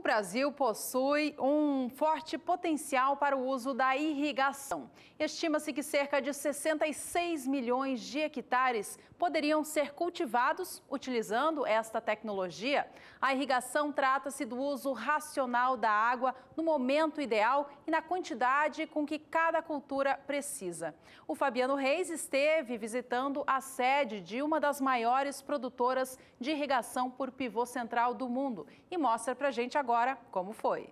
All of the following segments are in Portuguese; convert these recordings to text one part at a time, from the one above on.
O Brasil possui um forte potencial para o uso da irrigação. Estima-se que cerca de 66 milhões de hectares poderiam ser cultivados utilizando esta tecnologia. A irrigação trata-se do uso racional da água no momento ideal e na quantidade com que cada cultura precisa. O Fabiano Reis esteve visitando a sede de uma das maiores produtoras de irrigação por pivô central do mundo e mostra para gente agora agora como foi.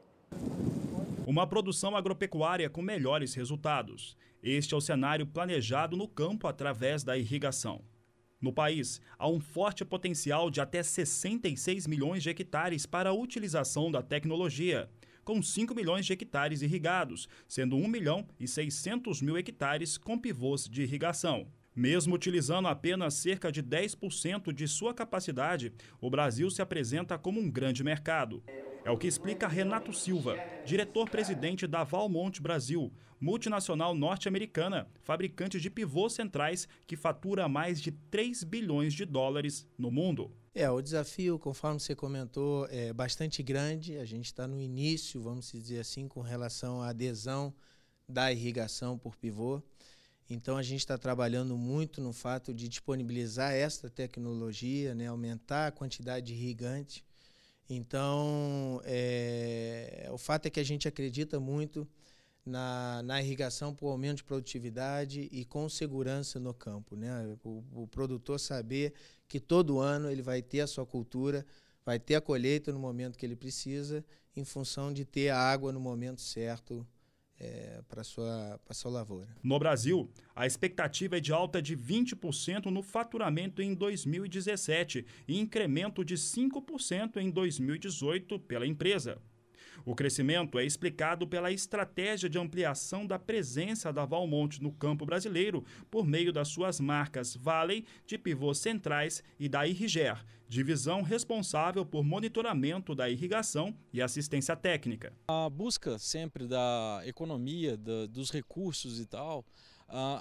Uma produção agropecuária com melhores resultados. Este é o cenário planejado no campo através da irrigação. No país, há um forte potencial de até 66 milhões de hectares para a utilização da tecnologia, com 5 milhões de hectares irrigados, sendo 1 milhão e 600 mil hectares com pivôs de irrigação. Mesmo utilizando apenas cerca de 10% de sua capacidade, o Brasil se apresenta como um grande mercado. É o que explica Renato Silva, diretor-presidente da Valmont Brasil, multinacional norte-americana, fabricante de pivôs centrais que fatura mais de 3 bilhões de dólares no mundo. É, o desafio, conforme você comentou, é bastante grande. A gente está no início, vamos dizer assim, com relação à adesão da irrigação por pivô. Então, a gente está trabalhando muito no fato de disponibilizar esta tecnologia, né, aumentar a quantidade de irrigante. Então, é, o fato é que a gente acredita muito na, na, irrigação por aumento de produtividade e com segurança no campo. Né? O, o, produtor saber que todo ano ele vai ter a sua cultura, vai ter a colheita no momento que ele precisa, em função de ter a água no momento certo é, para sua para sua lavoura. No Brasil, a expectativa é de alta de 20% no faturamento em 2017 e incremento de 5% em 2018 pela empresa. O crescimento é explicado pela estratégia de ampliação da presença da Valmont no campo brasileiro por meio das suas marcas Valley, de pivôs centrais, e da Irriger, divisão responsável por monitoramento da irrigação e assistência técnica. A busca sempre da economia, da, dos recursos e tal,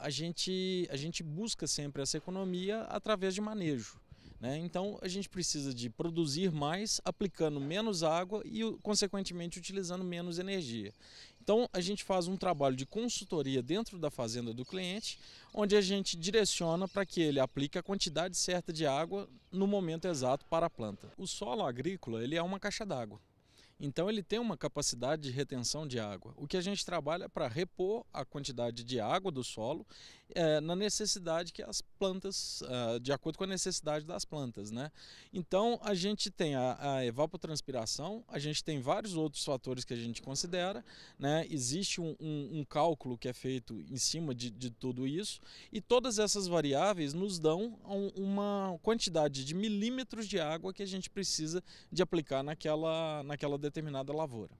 a, gente, a gente busca sempre essa economia através de manejo. Né? Então a gente precisa de produzir mais, aplicando menos água e, consequentemente, utilizando menos energia. Então a gente faz um trabalho de consultoria dentro da fazenda do cliente, onde a gente direciona para que ele aplique a quantidade certa de água no momento exato para a planta. O solo agrícola ele é uma caixa d'água. Então ele tem uma capacidade de retenção de água. O que a gente trabalha é para repor a quantidade de água do solo é, na necessidade que as plantas, eh, de acordo com a necessidade das plantas, né? Então a gente tem a, a, evapotranspiração, a gente tem vários outros fatores que a gente considera, né? Existe um, um, um cálculo que é feito em cima de, de, tudo isso e todas essas variáveis nos dão uma quantidade de milímetros de água que a gente precisa de aplicar naquela naquela determinada lavoura